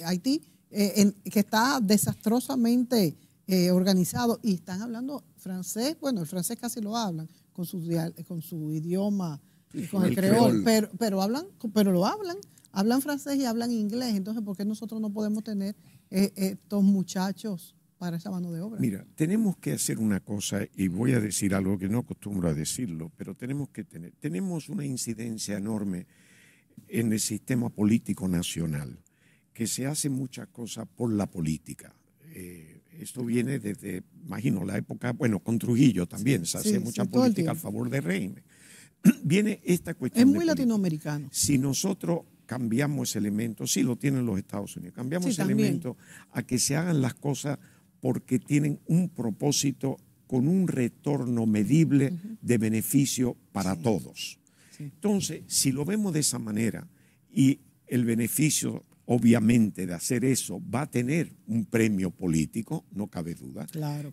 Haití, eh, que está desastrosamente eh, organizado y están hablando francés, bueno, el francés casi lo hablan con su, con su idioma, con el, creol, Pero, pero, hablan, pero lo hablan, hablan francés y hablan inglés, entonces ¿por qué nosotros no podemos tener eh, estos muchachos para esa mano de obra? Mira, tenemos que hacer una cosa y voy a decir algo que no acostumbro a decirlo, pero tenemos que tener, tenemos una incidencia enorme en el sistema político nacional que se hace muchas cosas por la política. Eh, esto viene desde, imagino, la época, bueno, con Trujillo también, se hace mucha política a favor de reino. viene esta cuestión. Es muy latinoamericano. Si nosotros cambiamos ese elemento, sí lo tienen los Estados Unidos, cambiamos ese elemento a que se hagan las cosas porque tienen un propósito con un retorno medible de beneficio para todos. Entonces, si lo vemos de esa manera y el beneficio obviamente, de hacer eso, va a tener un premio político, no cabe duda.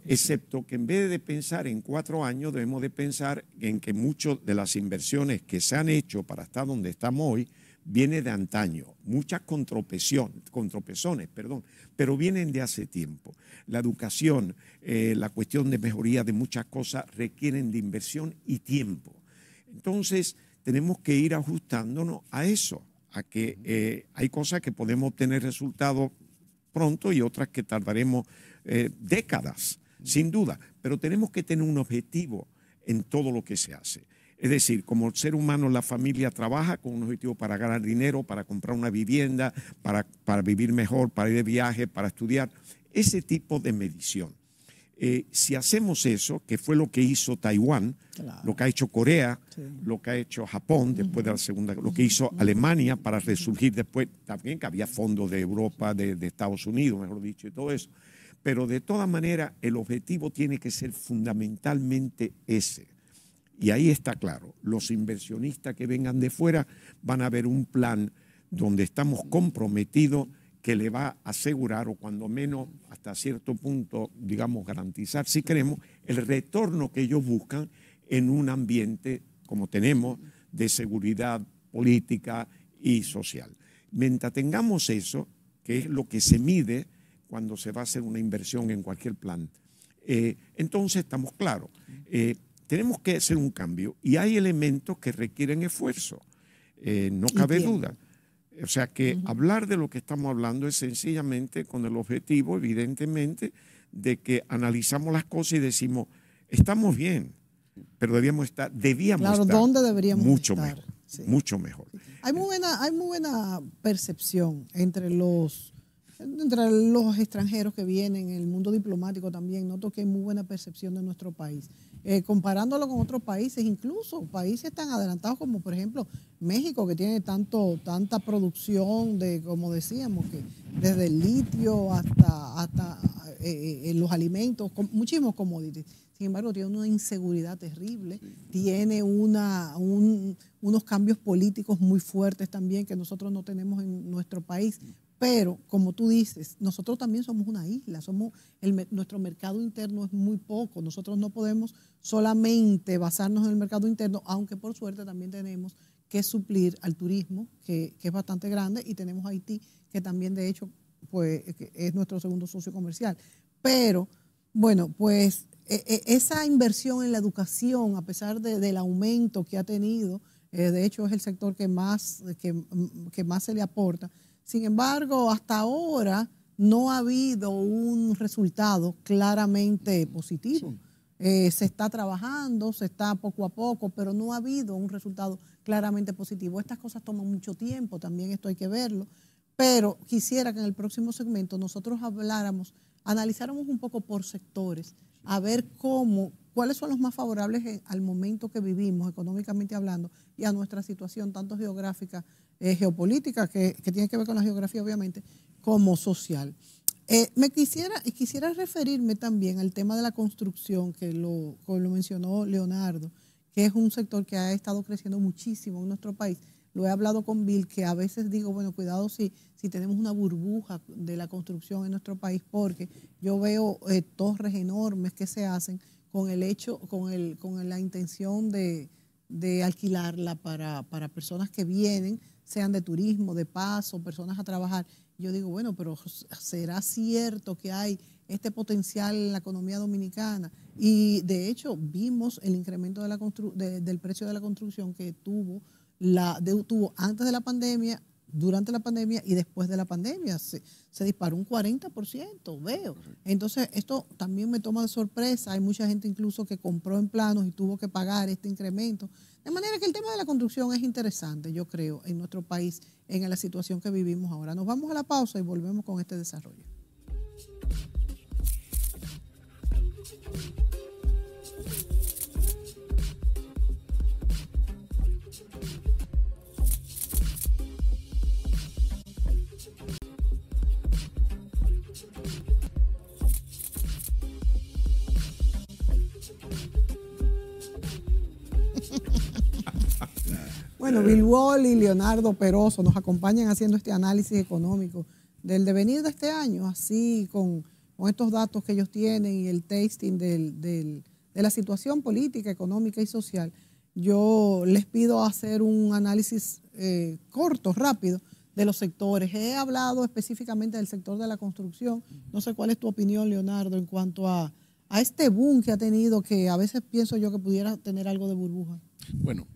excepto que en vez de pensar en cuatro años, debemos de pensar en que muchas de las inversiones que se han hecho para estar donde estamos hoy, viene de antaño, muchas contropezones, perdón, pero vienen de hace tiempo. La educación, eh, la cuestión de mejoría de muchas cosas requieren de inversión y tiempo. Entonces, tenemos que ir ajustándonos a eso que eh, hay cosas que podemos obtener resultados pronto y otras que tardaremos eh, décadas, sin duda, pero tenemos que tener un objetivo en todo lo que se hace. Es decir, como el ser humano la familia trabaja con un objetivo para ganar dinero, para comprar una vivienda, para, para vivir mejor, para ir de viaje, para estudiar, ese tipo de medición. Eh, si hacemos eso, que fue lo que hizo Taiwán, lo que ha hecho Corea, lo que ha hecho Japón después de la Segunda lo que hizo Alemania para resurgir después, también que había fondos de Europa, de, de Estados Unidos, mejor dicho, y todo eso. Pero de todas maneras, el objetivo tiene que ser fundamentalmente ese. Y ahí está claro, los inversionistas que vengan de fuera van a ver un plan donde estamos comprometidos que le va a asegurar o cuando menos hasta cierto punto, digamos, garantizar, si queremos, el retorno que ellos buscan en un ambiente como tenemos de seguridad política y social. Mientras tengamos eso, que es lo que se mide cuando se va a hacer una inversión en cualquier plan, eh, entonces estamos claros. Eh, tenemos que hacer un cambio y hay elementos que requieren esfuerzo, eh, no cabe duda. O sea que hablar de lo que estamos hablando es sencillamente con el objetivo, evidentemente, de que analizamos las cosas y decimos, estamos bien, pero debíamos estar, debíamos claro, estar ¿dónde deberíamos mucho estar? mejor. Mucho mejor. Hay muy buena, hay muy buena percepción entre los entre los extranjeros que vienen, el mundo diplomático también, noto que hay muy buena percepción de nuestro país. Eh, comparándolo con otros países, incluso países tan adelantados como por ejemplo México, que tiene tanto, tanta producción de, como decíamos, que desde el litio hasta, hasta eh, eh, los alimentos, muchísimos commodities. Sin embargo, tiene una inseguridad terrible, tiene una, unos cambios políticos muy fuertes también que nosotros no tenemos en nuestro país. Pero, como tú dices, nosotros también somos una isla, somos nuestro mercado interno es muy poco, nosotros no podemos solamente basarnos en el mercado interno, aunque por suerte también tenemos que suplir al turismo, que, es bastante grande, y tenemos Haití, que también de hecho pues, eh, es nuestro segundo socio comercial. Pero, bueno, pues e, e, esa inversión en la educación, a pesar del aumento que ha tenido, eh, de hecho es el sector que más, que, que más se le aporta, sin embargo, hasta ahora no ha habido un resultado claramente mm. positivo. Eh, se está trabajando, se está poco a poco, pero no ha habido un resultado claramente positivo. Estas cosas toman mucho tiempo, también esto hay que verlo, pero quisiera que en el próximo segmento nosotros habláramos, analizáramos un poco por sectores, a ver cómo, cuáles son los más favorables eh, al momento que vivimos, económicamente hablando, y a nuestra situación, tanto geográfica eh, geopolítica que, que, tiene que ver con la geografía, obviamente, como social. Eh, me quisiera, y quisiera referirme también al tema de la construcción, que lo, lo mencionó Leonardo, que es un sector que ha estado creciendo muchísimo en nuestro país. Lo he hablado con Bill, que a veces digo, bueno, cuidado si, si tenemos una burbuja de la construcción en nuestro país, porque yo veo eh, torres enormes que se hacen con el hecho, con, el, con la intención de, de alquilarla para, para personas que vienen, sean de turismo, de paso, personas a trabajar. Yo digo, bueno, pero ¿será cierto que hay este potencial en la economía dominicana? Y de hecho vimos el incremento de la del precio de la construcción que tuvo, la, de, tuvo antes de la pandemia durante la pandemia y después de la pandemia. Se, se disparó un 40%, veo. Entonces, esto también me toma de sorpresa. Hay mucha gente incluso que compró en planos y tuvo que pagar este incremento. De manera que el tema de la construcción es interesante, yo creo, en nuestro país, en la situación que vivimos ahora. Nos vamos a la pausa y volvemos con este desarrollo. Bueno, eh. Bill Wall y Leonardo Peroso nos acompañan haciendo este análisis económico del devenir de este año, así con, estos datos que ellos tienen y el tasting de la situación política, económica y social. Yo les pido hacer un análisis eh, corto, rápido, de los sectores. He hablado específicamente del sector de la construcción. No sé cuál es tu opinión, Leonardo, en cuanto a, a este boom que ha tenido, que a veces pienso yo que pudiera tener algo de burbuja. Bueno,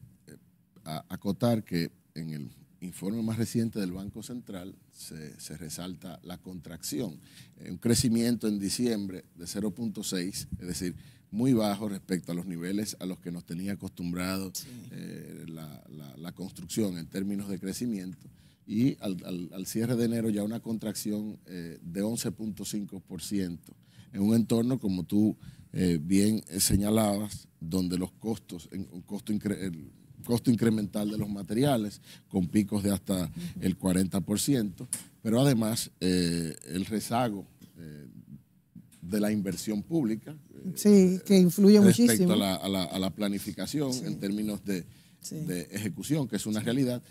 acotar que en el informe más reciente del Banco Central se, resalta la contracción, eh, un crecimiento en diciembre de 0.6, es decir, muy bajo respecto a los niveles a los que nos tenía acostumbrado eh, la, construcción en términos de crecimiento. Y al, cierre de enero ya una contracción eh, de 11.5%, en un entorno, como tú bien señalabas, donde los costos, un costo increíble, costo incremental de los materiales, con picos de hasta el 40%, pero además eh, el rezago eh, de la inversión pública. Eh, sí, que influye muchísimo. Respecto a, la, planificación en términos de, ejecución, que es una realidad.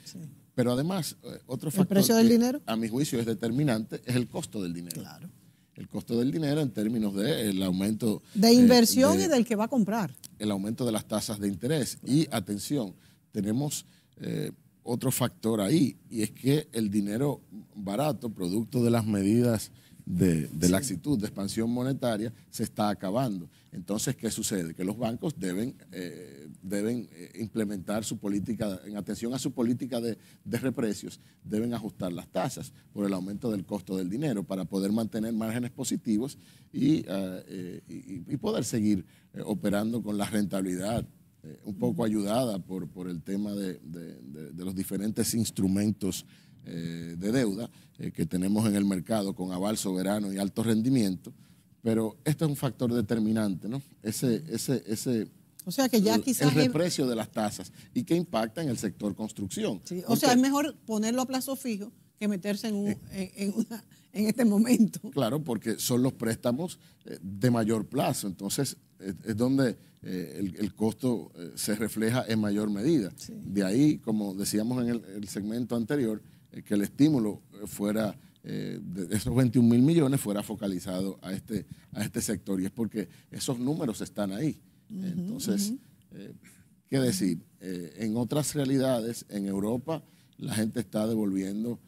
Pero además, otro factor. ¿El precio del dinero? A mi juicio es determinante, es el costo del dinero. Claro. El costo del dinero en términos del aumento. De inversión y del que va a comprar. El aumento de las tasas de interés. Y atención, tenemos eh, otro factor ahí, y es que el dinero barato, producto de las medidas de, la actitud de expansión monetaria, se está acabando. Entonces, ¿qué sucede? Que los bancos deben, eh, deben eh, implementar su política, en atención a su política de, de, reprecios, deben ajustar las tasas por el aumento del costo del dinero para poder mantener márgenes positivos y, ah, poder seguir operando con la rentabilidad eh, un poco ayudada por, por el tema de, los diferentes instrumentos eh, de deuda eh, que tenemos en el mercado con aval soberano y alto rendimiento, pero este es un factor determinante, ¿no? Ese, ese, ese, o sea que ya quizás. El reprecio de las tasas y que impacta en el sector construcción. o sea, es mejor ponerlo a plazo fijo que meterse en, un, en, en, este momento. Claro, porque son los préstamos de mayor plazo. Entonces, es, donde eh, el, el, costo eh, se refleja en mayor medida. De ahí, como decíamos en el, segmento anterior, eh, que el estímulo fuera, de esos 21 mil millones, fuera focalizado a este, a este sector. Y es porque esos números están ahí. Entonces, ¿qué decir? en otras realidades, en Europa, la gente está devolviendo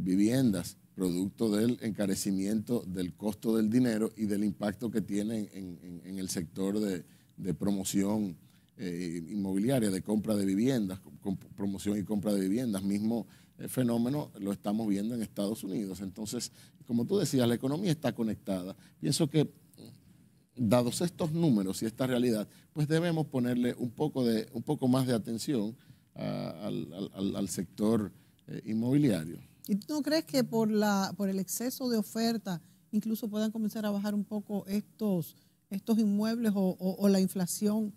viviendas producto del encarecimiento del costo del dinero y del impacto que tiene en, el sector de, promoción eh, inmobiliaria, de compra de viviendas, promoción y compra de viviendas. Mismo eh, fenómeno lo estamos viendo en Estados Unidos. Entonces, como tú decías, la economía está conectada. Pienso que dados estos números y esta realidad, pues debemos ponerle un poco, de, un poco más de atención al, sector eh, inmobiliario. ¿Y tú no crees que por, la, por el exceso de oferta incluso puedan comenzar a bajar un poco estos, estos inmuebles o, la inflación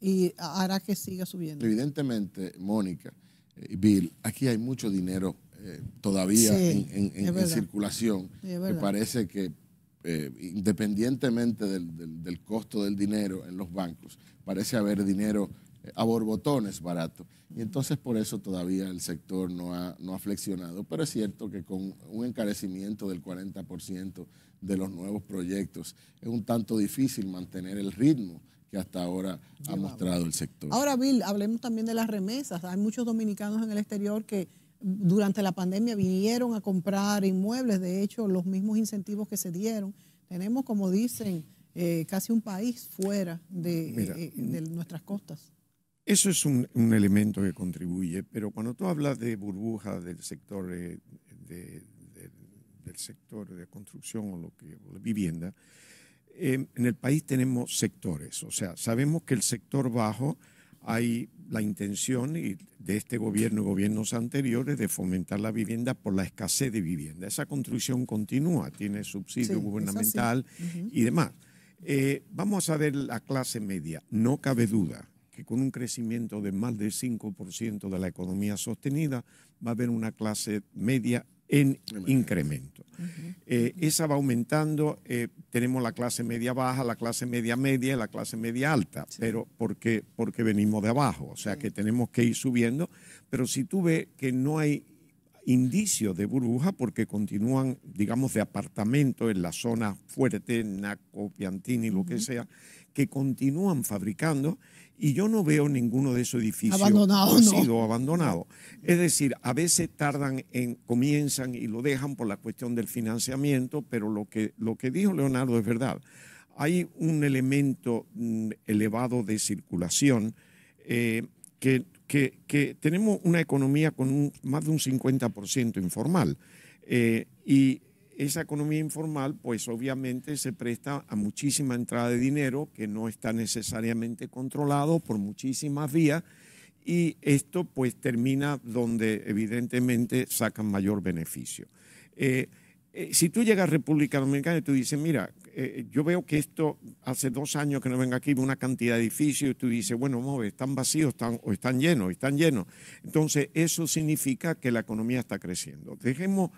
y hará que siga subiendo? Evidentemente, Mónica, y eh, Bill, aquí hay mucho dinero eh, todavía en, circulación. me parece que eh, independientemente del, del, costo del dinero en los bancos, parece haber dinero a borbotones barato. Y entonces por eso todavía el sector no ha, no ha flexionado. Pero es cierto que con un encarecimiento del 40% de los nuevos proyectos es un tanto difícil mantener el ritmo que hasta ahora ha mostrado el sector. Ahora, Bill, hablemos también de las remesas. Hay muchos dominicanos en el exterior que durante la pandemia vinieron a comprar inmuebles. De hecho, los mismos incentivos que se dieron. Tenemos, como dicen, eh, casi un país fuera de, eh, de nuestras costas. Eso es un, elemento que contribuye, pero cuando tú hablas de burbuja del sector eh, de, del sector de construcción o lo que vivienda, em, en el país tenemos sectores, o sea, sabemos que el sector bajo hay la intención de este gobierno y gobiernos anteriores de fomentar la vivienda por la escasez de vivienda. Esa construcción continúa, tiene subsidio gubernamental y demás. Eh, vamos a ver la clase media, no cabe duda con un crecimiento de más del 5% de la economía sostenida va a haber una clase media en incremento. Eh, esa va aumentando, eh, tenemos la clase media baja, la clase media media y la clase media alta, pero porque, porque venimos de abajo, o sea que tenemos que ir subiendo, pero si tú ves que no hay indicios de burbuja porque continúan, digamos, de apartamento en la zona fuerte, Naco, Piantini, lo que sea, que continúan fabricando y yo no veo ninguno de esos edificios abandonado, ha sido abandonado. Es decir, a veces tardan en, comienzan y lo dejan por la cuestión del financiamiento, pero lo que, lo que dijo Leonardo es verdad. Hay un elemento mm, elevado de circulación eh, que, tenemos una economía con más de un 50% informal. Eh, y esa economía informal, pues obviamente se presta a muchísima entrada de dinero que no está necesariamente controlado por muchísimas vías y esto pues termina donde evidentemente sacan mayor beneficio. Eh, eh, si tú llegas a República Dominicana y tú dices, mira, eh, yo veo que esto hace dos años que no vengo aquí, una cantidad de edificios, y tú dices, bueno, están vacíos están, o están llenos, están llenos. Entonces, eso significa que la economía está creciendo. Dejemos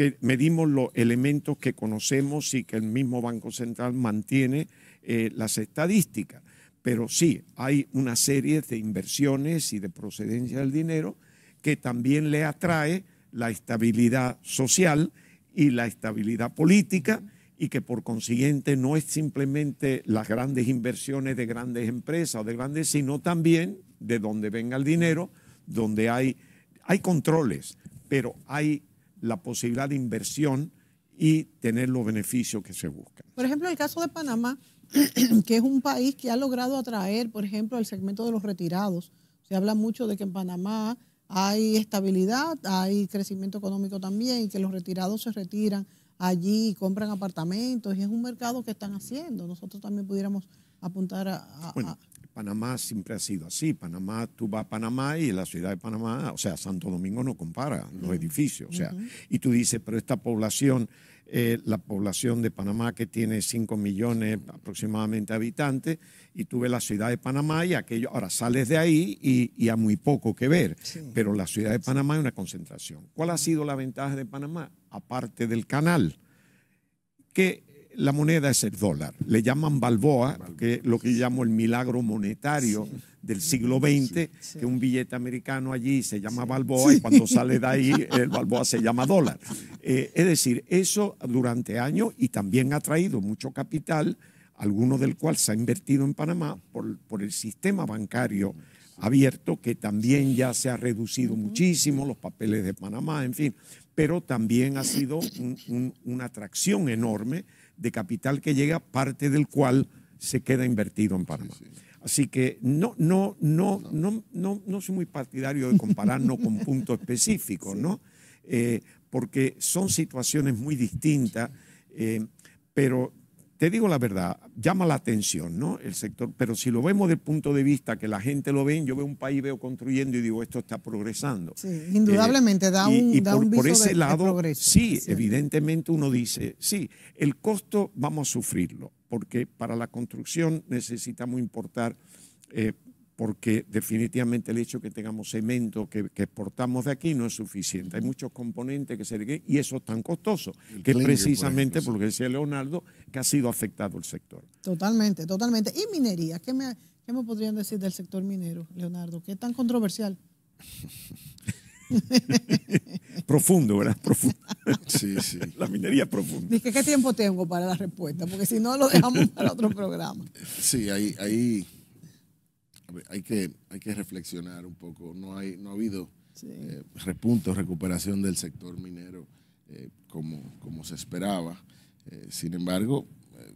que medimos los elementos que conocemos y que el mismo Banco Central mantiene eh, las estadísticas. Pero sí, hay una serie de inversiones y de procedencia del dinero que también le atrae la estabilidad social y la estabilidad política y que por consiguiente no es simplemente las grandes inversiones de grandes empresas o de grandes, sino también de donde venga el dinero, donde hay, hay controles, pero hay la posibilidad de inversión y tener los beneficios que se buscan. Por ejemplo, el caso de Panamá, que es un país que ha logrado atraer, por ejemplo, el segmento de los retirados. Se habla mucho de que en Panamá hay estabilidad, hay crecimiento económico también, y que los retirados se retiran allí y compran apartamentos, y es un mercado que están haciendo. Nosotros también pudiéramos apuntar a Panamá siempre ha sido así. Panamá, tú vas a Panamá y la ciudad de Panamá, o sea, Santo Domingo no compara los edificios. O sea, y tú dices, pero esta población, eh, la población de Panamá que tiene 5 millones aproximadamente habitantes, y tú ves la ciudad de Panamá y aquello, ahora sales de ahí y, y hay muy poco que ver, pero la ciudad de Panamá es una concentración. ¿Cuál ha sido la ventaja de Panamá? Aparte del canal, que la moneda es el dólar. Le llaman Balboa, que lo que yo llamo el milagro monetario del siglo XX, que un billete americano allí se llama Balboa y cuando sale de ahí el Balboa se llama dólar. Eh, es decir, eso durante años y también ha traído mucho capital, alguno del cual se ha invertido en Panamá por, el sistema bancario abierto, que también ya se ha reducido muchísimo, los papeles de Panamá, en fin, pero también ha sido una atracción enorme de capital que llega, parte del cual se queda invertido en Panamá. Así que no, no, no, no, no, no, soy muy partidario de compararnos con puntos específicos, ¿no? Eh, porque son situaciones muy distintas, eh, pero te digo la verdad, llama la atención, ¿no? El sector, pero si lo vemos del punto de vista que la gente lo ve, yo veo un país, veo construyendo y digo, esto está progresando. Sí, indudablemente eh, da un, da por, viso ese lado, Sí, evidentemente uno dice, sí, el costo vamos a sufrirlo, porque para la construcción necesitamos importar eh, porque definitivamente el hecho que tengamos cemento que, exportamos de aquí no es suficiente. Hay muchos componentes que se y eso es tan costoso, que precisamente, por lo que decía Leonardo, que ha sido afectado el sector. Totalmente, totalmente. ¿Y minería? ¿Qué me, me podrían decir del sector minero, Leonardo? ¿Qué es tan controversial? profundo, ¿verdad? Profundo. Sí, sí. La minería es profunda. Dije, ¿qué tiempo tengo para la respuesta? Porque si no, lo dejamos para otro programa. Sí, ahí, ahí hay que, hay que reflexionar un poco. No, hay, no ha habido eh, repunto, recuperación del sector minero eh, como, se esperaba. Eh, sin embargo,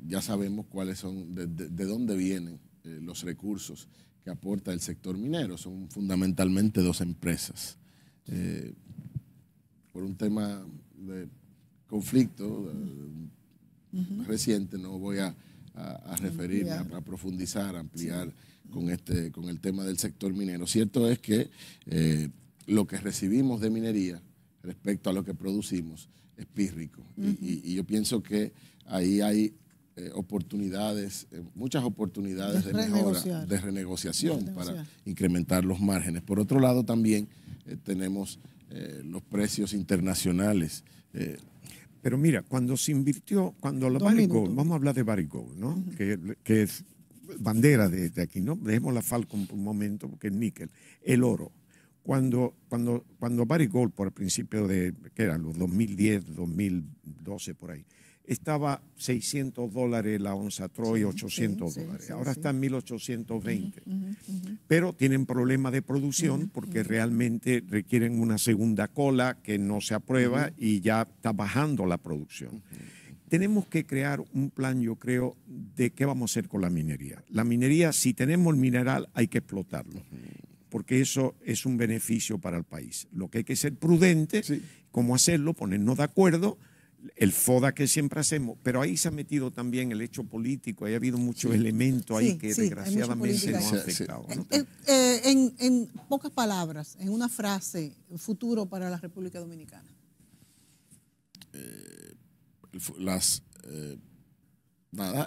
ya sabemos cuáles son, de, dónde vienen los recursos que aporta el sector minero. Son fundamentalmente dos empresas. por un tema de conflicto reciente, no voy a, referirme, a, profundizar, ampliar con, este, con el tema del sector minero. Cierto es que eh, lo que recibimos de minería respecto a lo que producimos es pírrico. y, yo pienso que ahí hay eh, oportunidades, eh, muchas oportunidades de, mejora, de renegociación para incrementar los márgenes. Por otro lado, también tenemos los precios internacionales. Pero mira, cuando se invirtió, cuando la vamos a hablar de Barrick ¿no? que, que, bandera de, aquí, ¿no? Dejemos la Falcon por un momento porque es níquel, el oro. Cuando, cuando, cuando Barry Gold, por el principio de, ¿qué era? Los 2010, 2012, por ahí, estaba 600 dólares la onza Troy, 800 dólares. Ahora está en 1820. Pero tienen problemas de producción porque realmente requieren una segunda cola que no se aprueba y ya está bajando la producción tenemos que crear un plan, yo creo, de qué vamos a hacer con la minería. La minería, si tenemos el mineral, hay que explotarlo, porque eso es un beneficio para el país. Lo que hay que ser prudente, cómo hacerlo, ponernos de acuerdo, el FODA que siempre hacemos, pero ahí se ha metido también el hecho político, ahí ha habido muchos elementos ahí que desgraciadamente nos han afectado. Eh, eh, eh, en, pocas palabras, en una frase, futuro para la República Dominicana las eh,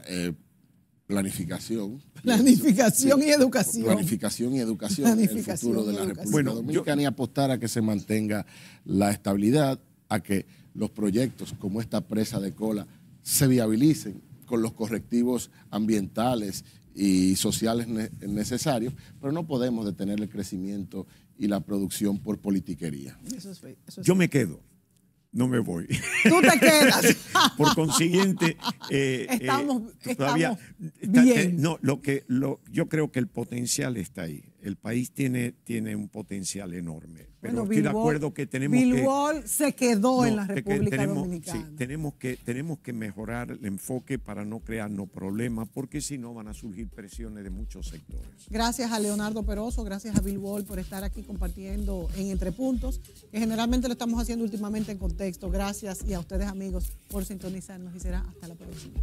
eh, planificación. Planificación y educación. Planificación y educación. el futuro de la República bueno, Dominicana y apostar a que se mantenga la estabilidad, a que los proyectos como esta presa de cola se viabilicen con los correctivos ambientales y sociales necesarios, pero no podemos detener el crecimiento y la producción por politiquería. yo me quedo no me voy. Tú te quedas. Por consiguiente, eh, eh estamos, todavía eh, no, lo que lo, yo creo que el potencial está ahí el país tiene, tiene un potencial enorme. Pero estoy de acuerdo que tenemos Bill Wall se quedó en la República tenemos, Dominicana. tenemos, que, tenemos que mejorar el enfoque para no crearnos problemas, porque si no van a surgir presiones de muchos sectores. Gracias a Leonardo Peroso, gracias a Bill Wall por estar aquí compartiendo en Entre que generalmente lo estamos haciendo últimamente en contexto. Gracias y a ustedes amigos por sintonizarnos y será hasta la próxima.